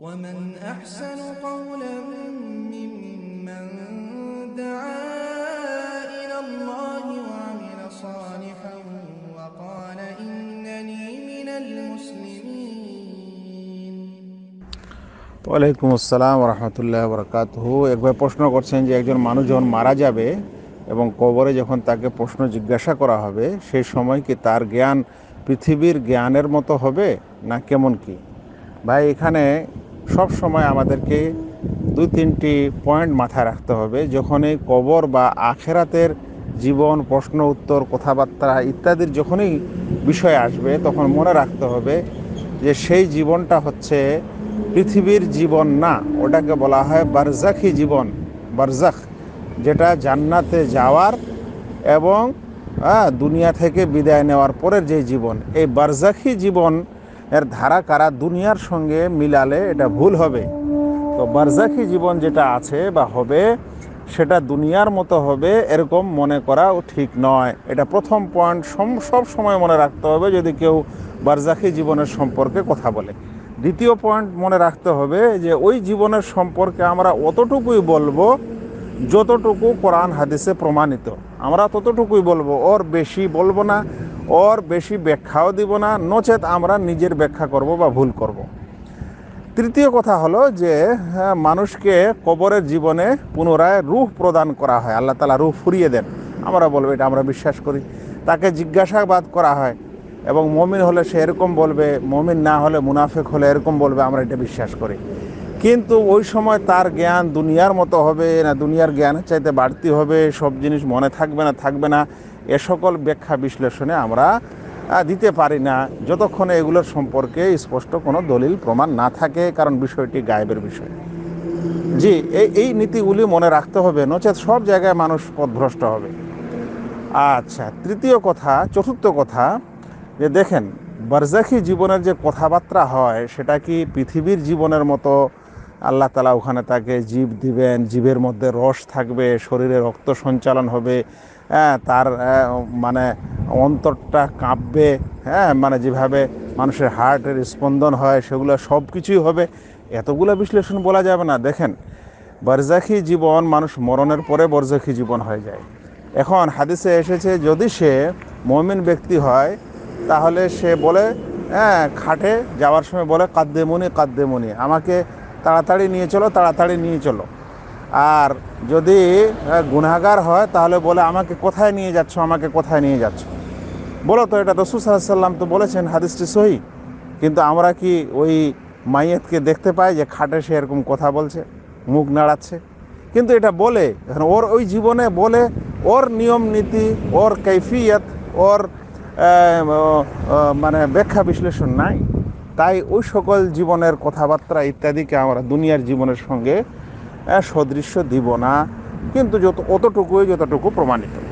ومن أحسن قولا ممن دعا إلى الله وعمل صالحا وقال إنني من المسلمين ওয়ালাইকুম আসসালাম রহমতুল্লাহ বরকাত একবার প্রশ্ন করছেন যে একজন মানুষ যখন মারা যাবে এবং কবরে যখন তাকে প্রশ্ন জিজ্ঞাসা করা হবে সেই সময় কি তার জ্ঞান পৃথিবীর জ্ঞানের মতো হবে না কেমন কি ভাই এখানে সব সময় আমাদেরকে দু তিনটি পয়েন্ট মাথায় রাখতে হবে যখনই কবর বা আখেরাতের জীবন প্রশ্ন উত্তর কথাবার্তা ইত্যাদির যখনই বিষয় আসবে তখন মনে রাখতে হবে যে সেই জীবনটা হচ্ছে পৃথিবীর জীবন না ওটাকে বলা হয় বারজাখি জীবন বারজাখ যেটা জান্নাতে যাওয়ার এবং দুনিয়া থেকে বিদায় নেওয়ার পরের যে জীবন এই বারজাখি জীবন এর ধারা কারা দুনিয়ার সঙ্গে মিলালে এটা ভুল হবে তো বারজাখি জীবন যেটা আছে বা হবে সেটা দুনিয়ার মতো হবে এরকম মনে করাও ঠিক নয় এটা প্রথম পয়েন্ট সব সময় মনে রাখতে হবে যদি কেউ বারজাখি জীবনের সম্পর্কে কথা বলে দ্বিতীয় পয়েন্ট মনে রাখতে হবে যে ওই জীবনের সম্পর্কে আমরা অতটুকুই বলবো যতটুকু কোরআন হাদিসে প্রমাণিত আমরা ততটুকুই বলবো ওর বেশি বলবো না ওর বেশি ব্যাখ্যাও দিব না নচেত আমরা নিজের ব্যাখ্যা করব বা ভুল করব। তৃতীয় কথা হলো যে হ্যাঁ, মানুষকে কবরের জীবনে পুনরায় রূপ প্রদান করা হয় আল্লাহ তালা রূহ ফুরিয়ে দেন আমরা বলবো এটা আমরা বিশ্বাস করি তাকে জিজ্ঞাসাবাদ করা হয় এবং মমিন হলে সে এরকম বলবে মমিন না হলে মুনাফেক হলে এরকম বলবে আমরা এটা বিশ্বাস করি কিন্তু ওই সময় তার জ্ঞান দুনিয়ার মতো হবে না দুনিয়ার জ্ঞান চাইতে বাড়তি হবে সব জিনিস মনে থাকবে না থাকবে না এ সকল ব্যাখ্যা বিশ্লেষণে আমরা দিতে পারি না যতক্ষণে এগুলোর সম্পর্কে স্পষ্ট কোনো দলিল প্রমাণ না থাকে কারণ বিষয়টি গায়েবের বিষয় জি এই এই নীতিগুলি মনে রাখতে হবে নচেত সব জায়গায় মানুষ পথভ্রষ্ট হবে আচ্ছা তৃতীয় কথা চতুর্থ কথা যে দেখেন বারজাখি জীবনের যে কথাবার্তা হয় সেটা কি পৃথিবীর জীবনের মতো আল্লাহ তালা ওখানে তাকে জীব দিবেন জীবের মধ্যে রস থাকবে শরীরে রক্ত সঞ্চালন হবে হ্যাঁ তার মানে অন্তরটা কাঁপবে হ্যাঁ মানে যেভাবে মানুষের হার্টের স্পন্দন হয় সেগুলো সব কিছুই হবে এতগুলো বিশ্লেষণ বলা যাবে না দেখেন বরজাখি জীবন মানুষ মরণের পরে বরজাখি জীবন হয়ে যায় এখন হাদিসে এসেছে যদি সে মমিন ব্যক্তি হয় তাহলে সে বলে হ্যাঁ খাটে যাওয়ার সময় বলে কাদ্দেমনি মনি আমাকে তাড়াতাড়ি নিয়ে চলো তাড়াতাড়ি নিয়ে চলো আর যদি হ্যাঁ, গুনাগার হয় তাহলে বলে আমাকে কোথায় নিয়ে যাচ্ছ আমাকে কোথায় নিয়ে যাচ্ছ বলো তো এটা রসুল সাল্লাম তো বলেছেন হাদিসটি সহি কিন্তু আমরা কি ওই মাইয়েতকে দেখতে পাই যে খাটে সে এরকম কথা বলছে মুখ নাড়াচ্ছে কিন্তু এটা বলে ওর ওই জীবনে বলে ওর নিয়ম নীতি ওর কৈফিয়ত ওর মানে ব্যাখ্যা বিশ্লেষণ নাই তাই ওই সকল জীবনের কথাবার্তা ইত্যাদিকে আমরা দুনিয়ার জীবনের সঙ্গে সদৃশ্য দিব না কিন্তু যত অতটুকুই যতটুকু প্রমাণিত